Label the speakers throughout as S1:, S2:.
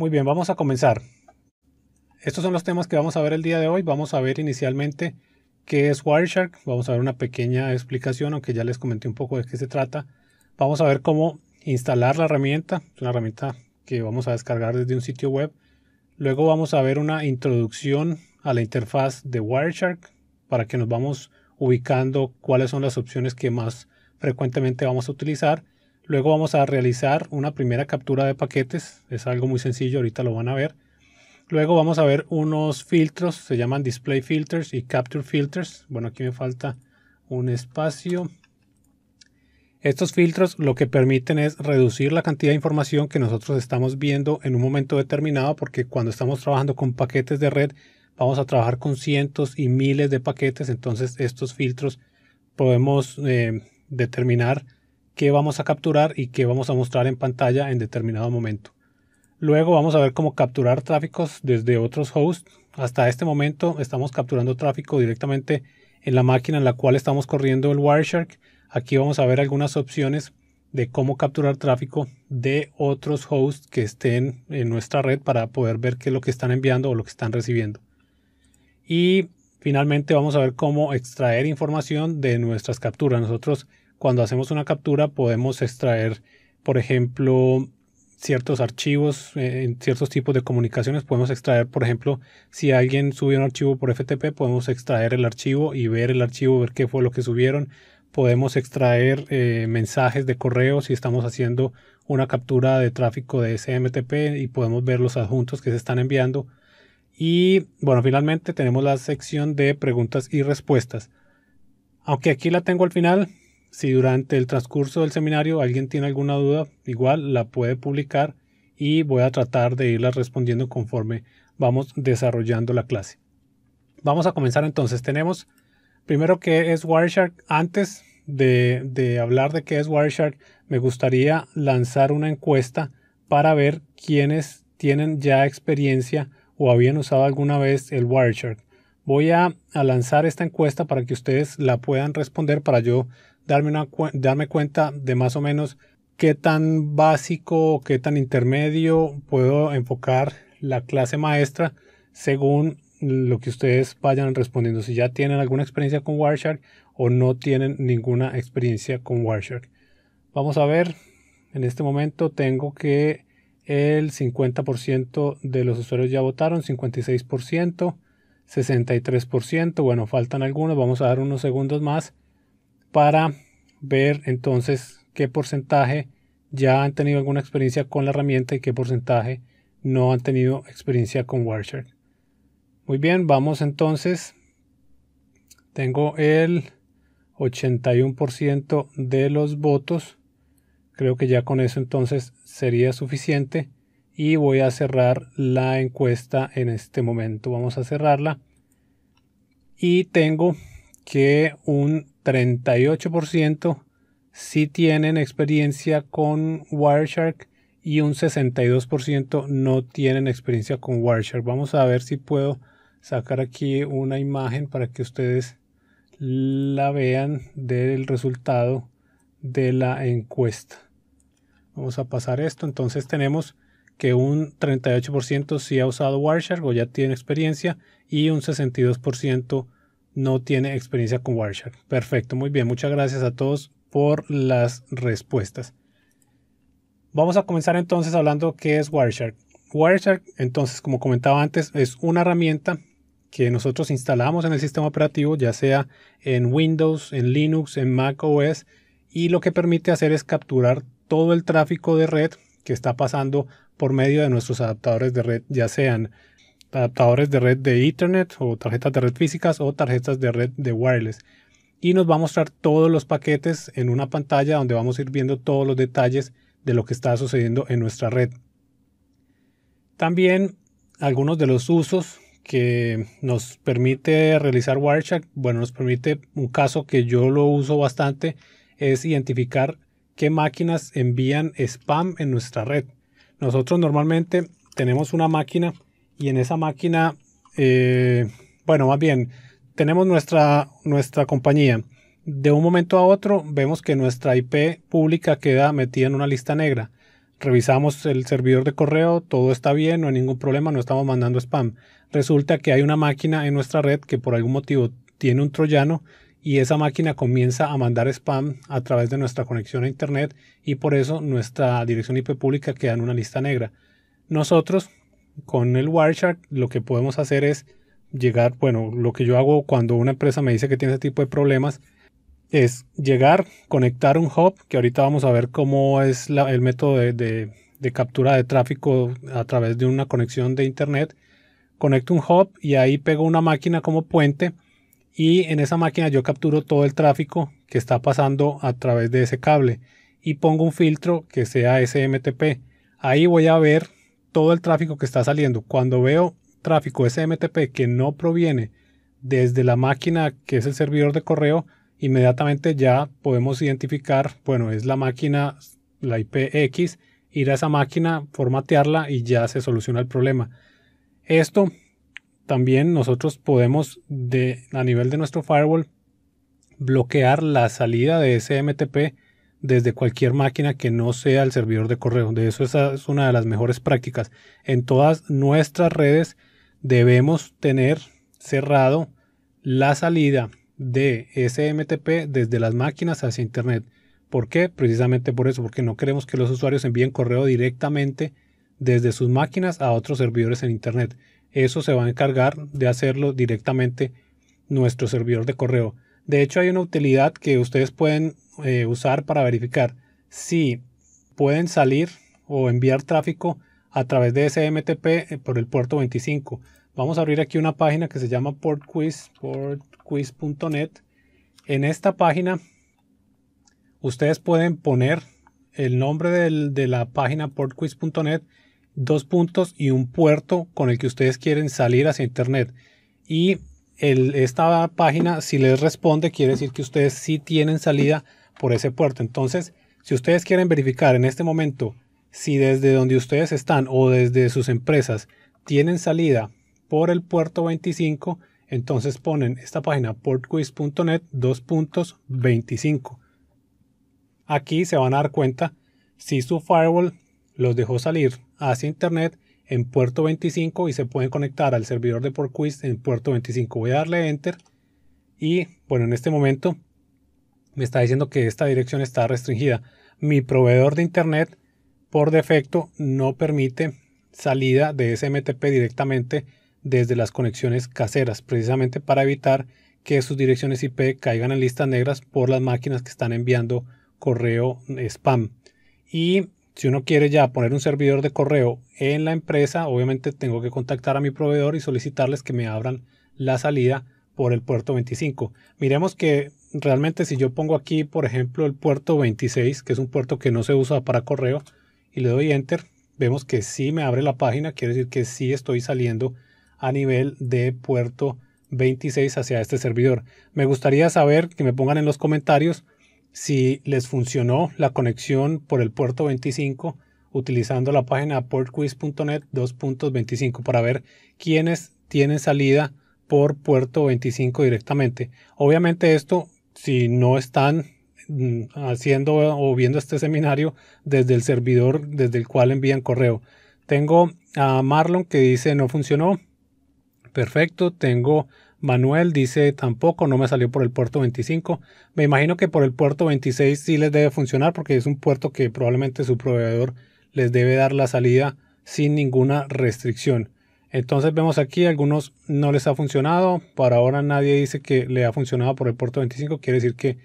S1: Muy bien, vamos a comenzar. Estos son los temas que vamos a ver el día de hoy. Vamos a ver inicialmente qué es Wireshark. Vamos a ver una pequeña explicación, aunque ya les comenté un poco de qué se trata. Vamos a ver cómo instalar la herramienta. Es una herramienta que vamos a descargar desde un sitio web. Luego vamos a ver una introducción a la interfaz de Wireshark para que nos vamos ubicando cuáles son las opciones que más frecuentemente vamos a utilizar Luego vamos a realizar una primera captura de paquetes, es algo muy sencillo, ahorita lo van a ver. Luego vamos a ver unos filtros, se llaman Display Filters y Capture Filters. Bueno, aquí me falta un espacio. Estos filtros lo que permiten es reducir la cantidad de información que nosotros estamos viendo en un momento determinado, porque cuando estamos trabajando con paquetes de red, vamos a trabajar con cientos y miles de paquetes, entonces estos filtros podemos eh, determinar qué vamos a capturar y qué vamos a mostrar en pantalla en determinado momento. Luego vamos a ver cómo capturar tráficos desde otros hosts. Hasta este momento estamos capturando tráfico directamente en la máquina en la cual estamos corriendo el Wireshark. Aquí vamos a ver algunas opciones de cómo capturar tráfico de otros hosts que estén en nuestra red para poder ver qué es lo que están enviando o lo que están recibiendo. Y finalmente vamos a ver cómo extraer información de nuestras capturas. Nosotros cuando hacemos una captura podemos extraer, por ejemplo, ciertos archivos, eh, en ciertos tipos de comunicaciones podemos extraer, por ejemplo, si alguien subió un archivo por FTP, podemos extraer el archivo y ver el archivo, ver qué fue lo que subieron. Podemos extraer eh, mensajes de correo si estamos haciendo una captura de tráfico de SMTP y podemos ver los adjuntos que se están enviando. Y bueno, finalmente tenemos la sección de preguntas y respuestas. Aunque aquí la tengo al final, si durante el transcurso del seminario alguien tiene alguna duda, igual la puede publicar y voy a tratar de irla respondiendo conforme vamos desarrollando la clase. Vamos a comenzar entonces. Tenemos primero qué es Wireshark. Antes de, hablar de qué es Wireshark, me gustaría lanzar una encuesta para ver quiénes tienen ya experiencia o habían usado alguna vez el Wireshark. Voy a, a lanzar esta encuesta para que ustedes la puedan responder para yo darme, darme cuenta de más o menos qué tan básico, qué tan intermedio puedo enfocar la clase maestra según lo que ustedes vayan respondiendo. Si ya tienen alguna experiencia con Wireshark o no tienen ninguna experiencia con Wireshark. Vamos a ver. En este momento tengo que el 50% de los usuarios ya votaron, 56%, 63%. Bueno, faltan algunos. Vamos a dar unos segundos más para ver entonces qué porcentaje ya han tenido alguna experiencia con la herramienta y qué porcentaje no han tenido experiencia con Wireshark. Muy bien, vamos entonces. Tengo el 81% de los votos. Creo que ya con eso entonces sería suficiente. Y voy a cerrar la encuesta en este momento. Vamos a cerrarla. Y tengo que un 38% sí tienen experiencia con Wireshark y un 62% no tienen experiencia con Wireshark. Vamos a ver si puedo sacar aquí una imagen para que ustedes la vean del resultado de la encuesta. Vamos a pasar esto. Entonces tenemos que un 38% sí ha usado Wireshark o ya tiene experiencia y un 62% no tiene experiencia con Wireshark. Perfecto, muy bien. Muchas gracias a todos por las respuestas. Vamos a comenzar entonces hablando qué es Wireshark. Wireshark, entonces, como comentaba antes, es una herramienta que nosotros instalamos en el sistema operativo, ya sea en Windows, en Linux, en Mac OS, y lo que permite hacer es capturar todo el tráfico de red que está pasando por medio de nuestros adaptadores de red, ya sean adaptadores de red de Ethernet o tarjetas de red físicas o tarjetas de red de wireless. Y nos va a mostrar todos los paquetes en una pantalla donde vamos a ir viendo todos los detalles de lo que está sucediendo en nuestra red. También algunos de los usos que nos permite realizar Wireshark. Bueno, nos permite un caso que yo lo uso bastante es identificar qué máquinas envían spam en nuestra red. Nosotros normalmente tenemos una máquina y en esa máquina, eh, bueno, más bien, tenemos nuestra, nuestra compañía. De un momento a otro vemos que nuestra IP pública queda metida en una lista negra. Revisamos el servidor de correo, todo está bien, no hay ningún problema, no estamos mandando spam. Resulta que hay una máquina en nuestra red que por algún motivo tiene un troyano y esa máquina comienza a mandar spam a través de nuestra conexión a Internet y por eso nuestra dirección IP pública queda en una lista negra. Nosotros, con el Wireshark lo que podemos hacer es llegar, bueno, lo que yo hago cuando una empresa me dice que tiene ese tipo de problemas es llegar, conectar un hub, que ahorita vamos a ver cómo es el método de, de, captura de tráfico a través de una conexión de Internet. Conecto un hub y ahí pego una máquina como puente y en esa máquina yo capturo todo el tráfico que está pasando a través de ese cable y pongo un filtro que sea SMTP. Ahí voy a ver todo el tráfico que está saliendo. Cuando veo tráfico SMTP que no proviene desde la máquina que es el servidor de correo, inmediatamente ya podemos identificar, bueno, es la máquina, la IPX, ir a esa máquina, formatearla y ya se soluciona el problema. Esto también nosotros podemos de, a nivel de nuestro firewall bloquear la salida de SMTP desde cualquier máquina que no sea el servidor de correo. De eso es una de las mejores prácticas. En todas nuestras redes debemos tener cerrado la salida de SMTP desde las máquinas hacia Internet. ¿Por qué? Precisamente por eso, porque no queremos que los usuarios envíen correo directamente desde sus máquinas a otros servidores en Internet. Eso se va a encargar de hacerlo directamente nuestro servidor de correo. De hecho, hay una utilidad que ustedes pueden eh, usar para verificar si pueden salir o enviar tráfico a través de SMTP eh, por el puerto 25. Vamos a abrir aquí una página que se llama PortQuiz, portquiz.net. En esta página ustedes pueden poner el nombre de la página portquiz.net, dos puntos y un puerto con el que ustedes quieren salir hacia Internet. Y esta página, si les responde, quiere decir que ustedes sí tienen salida por ese puerto. Entonces, si ustedes quieren verificar en este momento si desde donde ustedes están o desde sus empresas tienen salida por el puerto 25, entonces ponen esta página portquiz.net 2.25. Aquí se van a dar cuenta si su firewall los dejó salir hacia internet en puerto 25 y se pueden conectar al servidor de quiz en puerto 25. Voy a darle enter y bueno, en este momento me está diciendo que esta dirección está restringida. Mi proveedor de internet por defecto no permite salida de SMTP directamente desde las conexiones caseras, precisamente para evitar que sus direcciones IP caigan en listas negras por las máquinas que están enviando correo eh, spam. Y si uno quiere ya poner un servidor de correo en la empresa, obviamente tengo que contactar a mi proveedor y solicitarles que me abran la salida por el puerto 25. Miremos que realmente si yo pongo aquí, por ejemplo, el puerto 26, que es un puerto que no se usa para correo, y le doy enter, vemos que sí me abre la página, quiere decir que sí estoy saliendo a nivel de puerto 26 hacia este servidor. Me gustaría saber que me pongan en los comentarios si les funcionó la conexión por el puerto 25 utilizando la página portquiz.net 2.25 para ver quiénes tienen salida por puerto 25 directamente. Obviamente esto, si no están mm, haciendo o viendo este seminario desde el servidor desde el cual envían correo. Tengo a Marlon que dice no funcionó. Perfecto. Tengo Manuel dice tampoco, no me salió por el puerto 25. Me imagino que por el puerto 26 sí les debe funcionar porque es un puerto que probablemente su proveedor les debe dar la salida sin ninguna restricción. Entonces vemos aquí algunos no les ha funcionado. Por ahora nadie dice que le ha funcionado por el puerto 25. Quiere decir que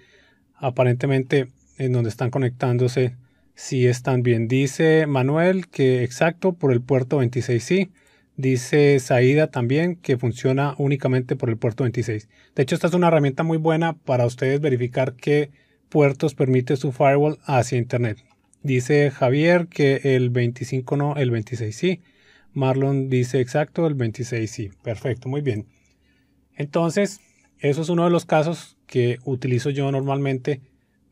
S1: aparentemente en donde están conectándose sí están bien. Dice Manuel que exacto por el puerto 26 sí. Dice Saida también que funciona únicamente por el puerto 26. De hecho, esta es una herramienta muy buena para ustedes verificar qué puertos permite su firewall hacia Internet. Dice Javier que el 25 no, el 26 sí. Marlon dice exacto, el 26 sí. Perfecto, muy bien. Entonces, eso es uno de los casos que utilizo yo normalmente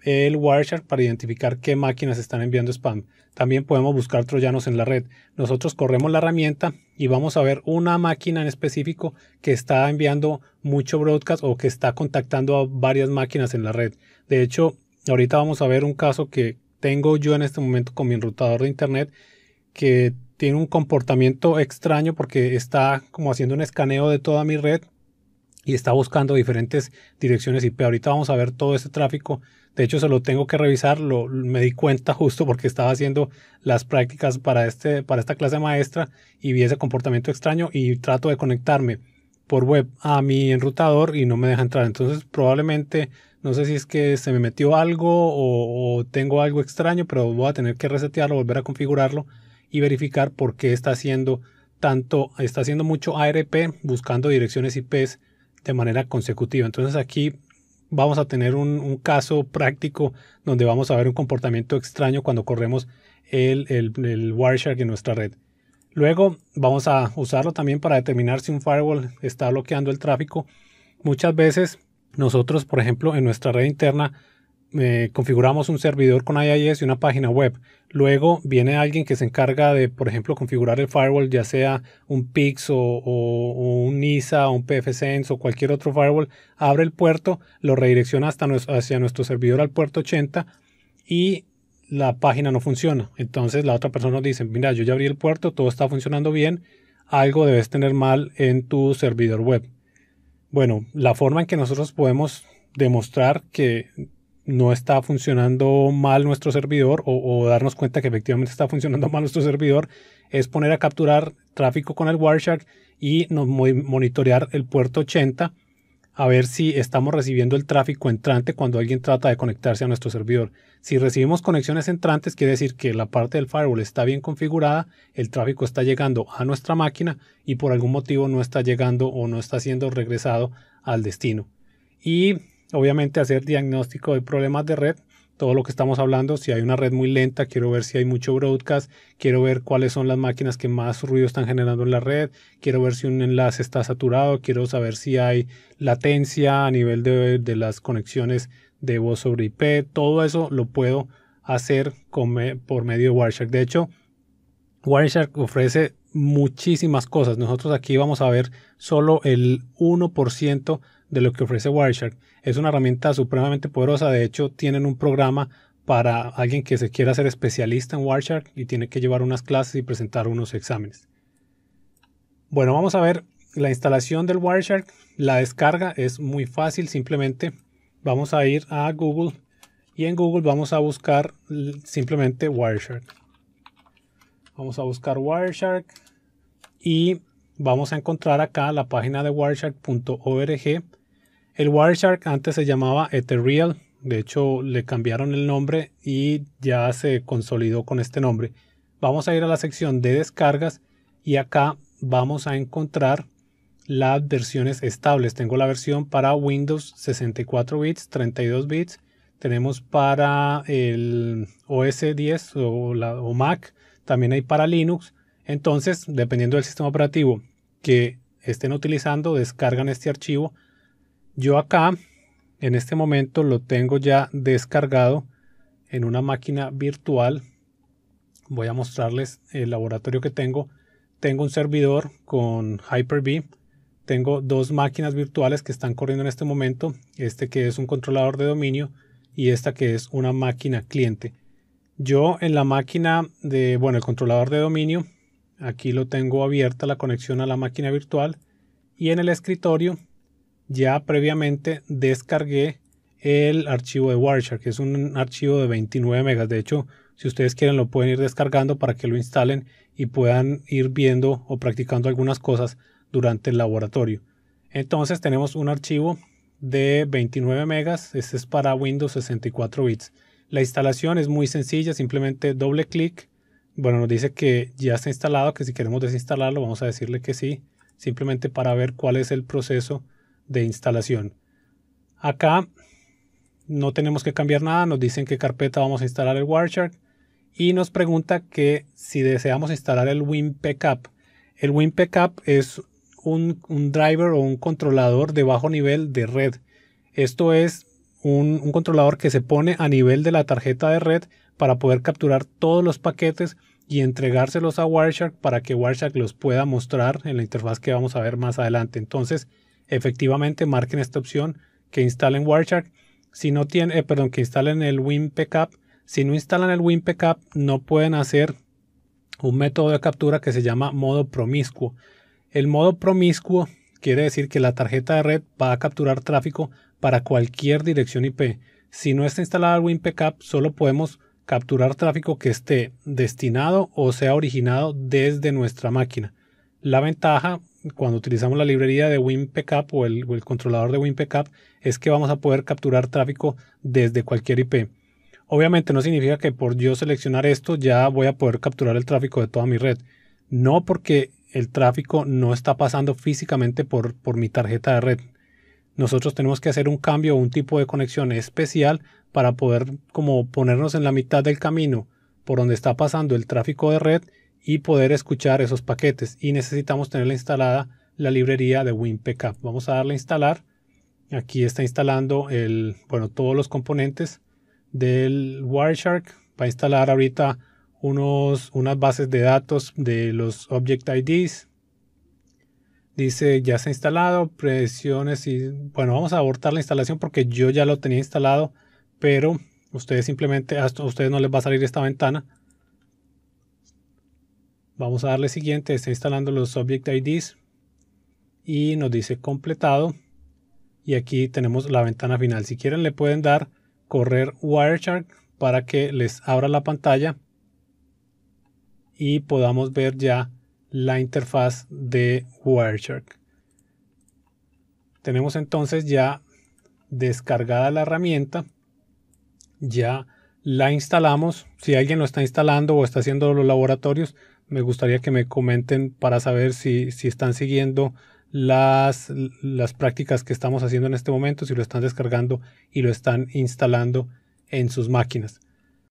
S1: el Wireshark para identificar qué máquinas están enviando spam. También podemos buscar troyanos en la red. Nosotros corremos la herramienta y vamos a ver una máquina en específico que está enviando mucho broadcast o que está contactando a varias máquinas en la red. De hecho, ahorita vamos a ver un caso que tengo yo en este momento con mi enrutador de internet que tiene un comportamiento extraño porque está como haciendo un escaneo de toda mi red y está buscando diferentes direcciones IP. Ahorita vamos a ver todo este tráfico. De hecho, se lo tengo que revisar. Lo, me di cuenta justo porque estaba haciendo las prácticas para, este, para esta clase maestra y vi ese comportamiento extraño y trato de conectarme por web a mi enrutador y no me deja entrar. Entonces, probablemente, no sé si es que se me metió algo o, o tengo algo extraño, pero voy a tener que resetearlo, volver a configurarlo y verificar por qué está haciendo tanto, está haciendo mucho ARP buscando direcciones IPs de manera consecutiva. Entonces aquí vamos a tener un, caso práctico donde vamos a ver un comportamiento extraño cuando corremos el, el, el Wireshark en nuestra red. Luego vamos a usarlo también para determinar si un firewall está bloqueando el tráfico. Muchas veces nosotros, por ejemplo, en nuestra red interna eh, configuramos un servidor con IIS y una página web. Luego viene alguien que se encarga de, por ejemplo, configurar el firewall, ya sea un PIX o, o, o un ISA, un PFSense o cualquier otro firewall, abre el puerto, lo redirecciona hasta hacia nuestro servidor al puerto 80 y la página no funciona. Entonces la otra persona nos dice, mira, yo ya abrí el puerto, todo está funcionando bien, algo debes tener mal en tu servidor web. Bueno, la forma en que nosotros podemos demostrar que no está funcionando mal nuestro servidor o, darnos cuenta que efectivamente está funcionando mal nuestro servidor, es poner a capturar tráfico con el Wireshark y nos monitorear el puerto 80 a ver si estamos recibiendo el tráfico entrante cuando alguien trata de conectarse a nuestro servidor. Si recibimos conexiones entrantes, quiere decir que la parte del firewall está bien configurada, el tráfico está llegando a nuestra máquina y por algún motivo no está llegando o no está siendo regresado al destino. Y Obviamente hacer diagnóstico de problemas de red, todo lo que estamos hablando, si hay una red muy lenta, quiero ver si hay mucho broadcast, quiero ver cuáles son las máquinas que más ruido están generando en la red, quiero ver si un enlace está saturado, quiero saber si hay latencia a nivel de, las conexiones de voz sobre IP, todo eso lo puedo hacer por medio de Wireshark. De hecho, Wireshark ofrece muchísimas cosas. Nosotros aquí vamos a ver solo el 1% de lo que ofrece Wireshark. Es una herramienta supremamente poderosa. De hecho, tienen un programa para alguien que se quiera ser especialista en Wireshark y tiene que llevar unas clases y presentar unos exámenes. Bueno, vamos a ver la instalación del Wireshark. La descarga es muy fácil. Simplemente vamos a ir a Google y en Google vamos a buscar simplemente Wireshark. Vamos a buscar Wireshark y vamos a encontrar acá la página de wireshark.org el Wireshark antes se llamaba Ethereal, de hecho le cambiaron el nombre y ya se consolidó con este nombre. Vamos a ir a la sección de descargas y acá vamos a encontrar las versiones estables. Tengo la versión para Windows 64 bits, 32 bits. Tenemos para el OS 10 o, o Mac. También hay para Linux. Entonces, dependiendo del sistema operativo que estén utilizando, descargan este archivo yo acá, en este momento, lo tengo ya descargado en una máquina virtual. Voy a mostrarles el laboratorio que tengo. Tengo un servidor con Hyper-V. Tengo dos máquinas virtuales que están corriendo en este momento. Este que es un controlador de dominio y esta que es una máquina cliente. Yo en la máquina de, bueno, el controlador de dominio, aquí lo tengo abierta la conexión a la máquina virtual y en el escritorio ya previamente descargué el archivo de Wireshark, que es un archivo de 29 megas. De hecho, si ustedes quieren lo pueden ir descargando para que lo instalen y puedan ir viendo o practicando algunas cosas durante el laboratorio. Entonces tenemos un archivo de 29 megas, este es para Windows 64 bits. La instalación es muy sencilla, simplemente doble clic. Bueno, nos dice que ya está instalado, que si queremos desinstalarlo, vamos a decirle que sí, simplemente para ver cuál es el proceso de instalación. Acá no tenemos que cambiar nada, nos dicen qué carpeta vamos a instalar el Wireshark y nos pregunta que si deseamos instalar el WinPCAP. El WinPCAP es un, driver o un controlador de bajo nivel de red. Esto es un, un controlador que se pone a nivel de la tarjeta de red para poder capturar todos los paquetes y entregárselos a Wireshark para que Wireshark los pueda mostrar en la interfaz que vamos a ver más adelante. Entonces, efectivamente marquen esta opción, que instalen Wireshark. Si no tienen, eh, perdón, que instalen el WinPackup. Si no instalan el WinPCAP, no pueden hacer un método de captura que se llama modo promiscuo. El modo promiscuo quiere decir que la tarjeta de red va a capturar tráfico para cualquier dirección IP. Si no está instalada el WinPCAP, solo podemos capturar tráfico que esté destinado o sea originado desde nuestra máquina. La ventaja cuando utilizamos la librería de WinPCAP o el, controlador de WinPCAP es que vamos a poder capturar tráfico desde cualquier IP. Obviamente no significa que por yo seleccionar esto ya voy a poder capturar el tráfico de toda mi red. No porque el tráfico no está pasando físicamente por, por mi tarjeta de red. Nosotros tenemos que hacer un cambio o un tipo de conexión especial para poder como ponernos en la mitad del camino por donde está pasando el tráfico de red y poder escuchar esos paquetes. Y necesitamos tenerla instalada la librería de WinPK. Vamos a darle a instalar. Aquí está instalando el, bueno, todos los componentes del Wireshark. Va a instalar ahorita unos, unas bases de datos de los Object IDs. Dice ya se ha instalado, presiones y bueno, vamos a abortar la instalación porque yo ya lo tenía instalado, pero ustedes simplemente, a ustedes no les va a salir esta ventana Vamos a darle siguiente, está instalando los Object IDs y nos dice completado. Y aquí tenemos la ventana final. Si quieren le pueden dar correr Wireshark para que les abra la pantalla y podamos ver ya la interfaz de Wireshark. Tenemos entonces ya descargada la herramienta. Ya la instalamos. Si alguien lo está instalando o está haciendo los laboratorios, me gustaría que me comenten para saber si, están siguiendo las prácticas que estamos haciendo en este momento, si lo están descargando y lo están instalando en sus máquinas.